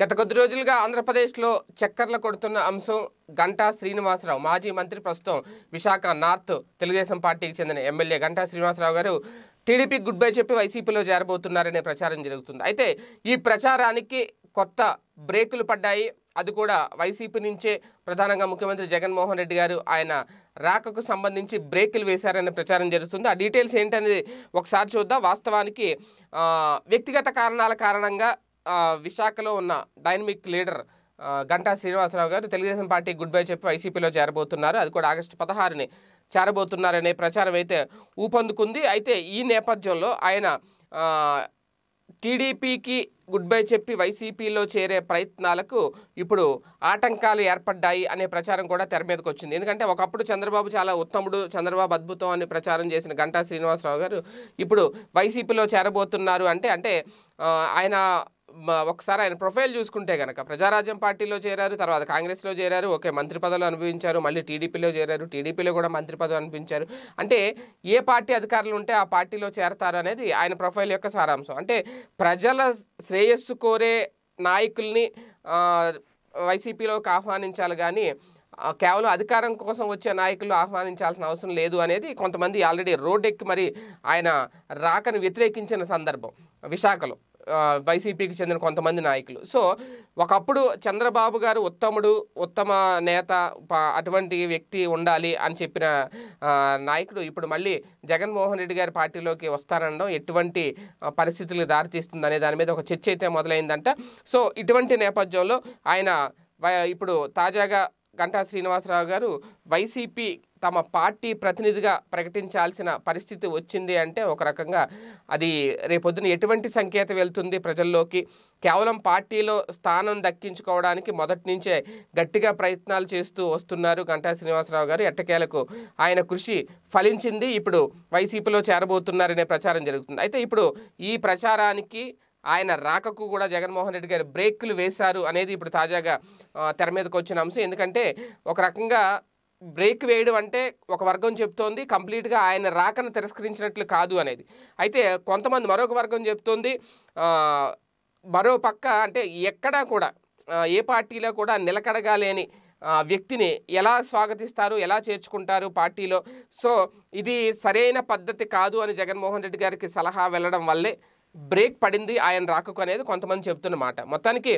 గత కొద్ది రోజులుగా ఆంధ్రప్రదేశ్లో చక్కర్లు కొడుతున్న అంశం గంటా శ్రీనివాసరావు మాజీ మంత్రి ప్రస్తుతం విశాఖ నార్త్ తెలుగుదేశం పార్టీకి చెందిన ఎమ్మెల్యే గంటా శ్రీనివాసరావు గారు టీడీపీ గుడ్ బై చెప్పి వైసీపీలో చేరబోతున్నారనే ప్రచారం జరుగుతుంది అయితే ఈ ప్రచారానికి కొత్త బ్రేకులు పడ్డాయి అది కూడా వైసీపీ నుంచే ప్రధానంగా ముఖ్యమంత్రి జగన్మోహన్ రెడ్డి గారు ఆయన రాకకు సంబంధించి బ్రేకులు వేశారనే ప్రచారం జరుగుతుంది ఆ డీటెయిల్స్ ఏంటనేది ఒకసారి చూద్దాం వాస్తవానికి వ్యక్తిగత కారణాల కారణంగా విశాఖలో ఉన్న డైనమిక్ లీడర్ గంటా శ్రీనివాసరావు గారు తెలుగుదేశం పార్టీ గుడ్ బై చెప్పి వైసీపీలో చేరబోతున్నారు అది కూడా ఆగస్టు పదహారుని చేరబోతున్నారనే ప్రచారం అయితే ఊపందుకుంది అయితే ఈ నేపథ్యంలో ఆయన టీడీపీకి గుడ్ బై చెప్పి వైసీపీలో చేరే ప్రయత్నాలకు ఇప్పుడు ఆటంకాలు ఏర్పడ్డాయి అనే ప్రచారం కూడా తెర మీదకి వచ్చింది ఎందుకంటే ఒకప్పుడు చంద్రబాబు చాలా ఉత్తముడు చంద్రబాబు అద్భుతం అని ప్రచారం చేసిన గంటా శ్రీనివాసరావు గారు ఇప్పుడు వైసీపీలో చేరబోతున్నారు అంటే అంటే ఆయన ఒకసారి ఆయన ప్రొఫైల్ చూసుకుంటే కనుక ప్రజారాజ్యం పార్టీలో చేరారు తర్వాత కాంగ్రెస్లో చేరారు ఓకే మంత్రి పదవులు అనుభవించారు మళ్ళీ టీడీపీలో చేరారు టీడీపీలో కూడా మంత్రి పదవి అనుభవించారు అంటే ఏ పార్టీ అధికారులు ఉంటే ఆ పార్టీలో చేరతారు అనేది ఆయన ప్రొఫైల్ యొక్క సారాంశం అంటే ప్రజల శ్రేయస్సు కోరే నాయకుల్ని వైసీపీలోకి ఆహ్వానించాలి కానీ కేవలం అధికారం కోసం వచ్చే నాయకులు ఆహ్వానించాల్సిన అవసరం లేదు అనేది కొంతమంది ఆల్రెడీ రోడ్ ఎక్కి మరి ఆయన రాకను వ్యతిరేకించిన సందర్భం విశాఖలో వైసీపీకి చెందిన కొంతమంది నాయకులు సో ఒకప్పుడు చంద్రబాబు గారు ఉత్తముడు ఉత్తమ నేత అటువంటి వ్యక్తి ఉండాలి అని చెప్పిన నాయకుడు ఇప్పుడు మళ్ళీ జగన్మోహన్ రెడ్డి గారి పార్టీలోకి వస్తారనడం ఎటువంటి పరిస్థితులకు దారితీస్తుంది అనే దాని మీద ఒక చర్చ అయితే మొదలైందంట సో ఇటువంటి నేపథ్యంలో ఆయన ఇప్పుడు తాజాగా గంటా శ్రీనివాసరావు గారు వైసీపీ తమ పార్టీ ప్రతినిధిగా ప్రకటించాల్సిన పరిస్థితి వచ్చింది అంటే ఒక రకంగా అది రేపొద్దున ఎటువంటి సంకేతం వెళ్తుంది ప్రజల్లోకి కేవలం పార్టీలో స్థానం దక్కించుకోవడానికి మొదటి నుంచే గట్టిగా ప్రయత్నాలు చేస్తూ వస్తున్నారు గంటా శ్రీనివాసరావు గారు ఎట్టకేలకు ఆయన కృషి ఫలించింది ఇప్పుడు వైసీపీలో చేరబోతున్నారనే ప్రచారం జరుగుతుంది అయితే ఇప్పుడు ఈ ప్రచారానికి ఆయన రాకకు కూడా జగన్మోహన్ రెడ్డి గారు బ్రేక్లు వేశారు అనేది ఇప్పుడు తాజాగా తెర మీదకి వచ్చిన అంశం ఎందుకంటే ఒక రకంగా బ్రేక్ వేయడం అంటే ఒక వర్గం చెప్తోంది కంప్లీట్గా ఆయన రాకను తిరస్కరించినట్లు కాదు అనేది అయితే కొంతమంది మరొక వర్గం చెప్తోంది మరో పక్క అంటే ఎక్కడా కూడా ఏ పార్టీలో కూడా నిలకడగాలేని వ్యక్తిని ఎలా స్వాగతిస్తారు ఎలా చేర్చుకుంటారు పార్టీలో సో ఇది సరైన పద్ధతి కాదు అని జగన్మోహన్ రెడ్డి గారికి సలహా వెళ్ళడం వల్లే బ్రేక్ పడింది ఆయన రాకకు అనేది కొంతమంది చెప్తున్నమాట మొత్తానికి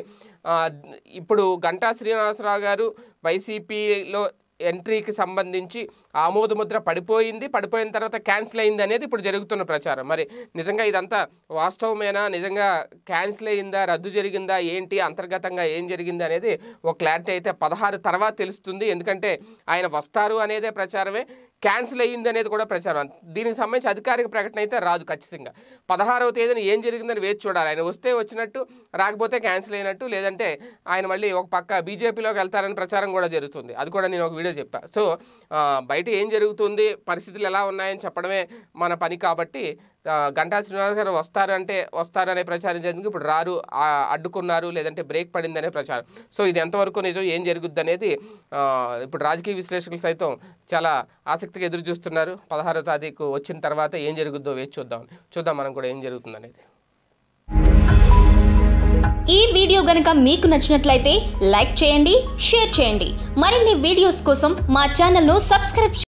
ఇప్పుడు గంటా శ్రీనివాసరావు గారు వైసీపీలో ఎంట్రీకి సంబంధించి ఆమోదముద్ర పడిపోయింది పడిపోయిన తర్వాత క్యాన్సిల్ అయింది అనేది ఇప్పుడు జరుగుతున్న ప్రచారం మరి నిజంగా ఇదంతా వాస్తవమేనా నిజంగా క్యాన్సిల్ అయిందా రద్దు జరిగిందా ఏంటి అంతర్గతంగా ఏం జరిగింది అనేది ఒక క్లారిటీ అయితే పదహారు తర్వాత తెలుస్తుంది ఎందుకంటే ఆయన వస్తారు అనేదే ప్రచారమే క్యాన్సిల్ అయ్యింది అనేది కూడా ప్రచారం దీనికి సంబంధించి అధికారిక ప్రకటన అయితే రాదు ఖచ్చితంగా పదహారవ తేదీన ఏం జరిగిందని వేచి చూడాలి ఆయన వస్తే వచ్చినట్టు రాకపోతే క్యాన్సిల్ అయినట్టు లేదంటే ఆయన మళ్ళీ ఒక పక్క బీజేపీలోకి వెళ్తారని ప్రచారం కూడా జరుగుతుంది అది కూడా నేను ఒక వీడియో చెప్పాను సో బయట ఏం జరుగుతుంది పరిస్థితులు ఎలా ఉన్నాయని చెప్పడమే మన పని కాబట్టి గంటా శ్రీనివాస్ గారు వస్తారంటే వస్తారనే ప్రచారం జరిగింది ఇప్పుడు రారు అడ్డుకున్నారు లేదంటే బ్రేక్ పడిందనే ప్రచారం సో ఇది ఎంతవరకు నిజం ఏం జరుగుద్ది అనేది ఇప్పుడు రాజకీయ విశ్లేషకులు సైతం చాలా ఆసక్తిగా ఎదురు చూస్తున్నారు పదహారో తారీఖు వచ్చిన తర్వాత ఏం జరుగుద్దో వేచి చూద్దాం చూద్దాం మనం కూడా ఏం జరుగుతుంది అనేది ఈ వీడియో గనక మీకు నచ్చినట్లయితే లైక్ చేయండి షేర్ చేయండి మరిన్ని వీడియోస్ కోసం మా ఛానల్ను సబ్స్క్రైబ్